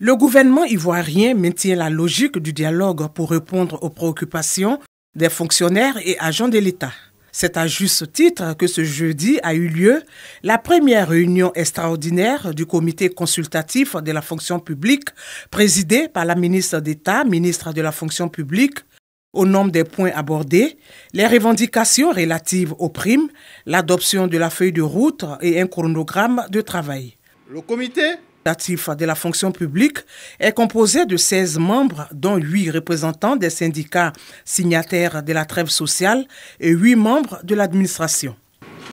Le gouvernement ivoirien maintient la logique du dialogue pour répondre aux préoccupations des fonctionnaires et agents de l'État. C'est à juste titre que ce jeudi a eu lieu la première réunion extraordinaire du comité consultatif de la fonction publique présidée par la ministre d'État, ministre de la fonction publique, au nombre des points abordés, les revendications relatives aux primes, l'adoption de la feuille de route et un chronogramme de travail. Le comité de la fonction publique est composé de 16 membres, dont 8 représentants des syndicats signataires de la trêve sociale et 8 membres de l'administration.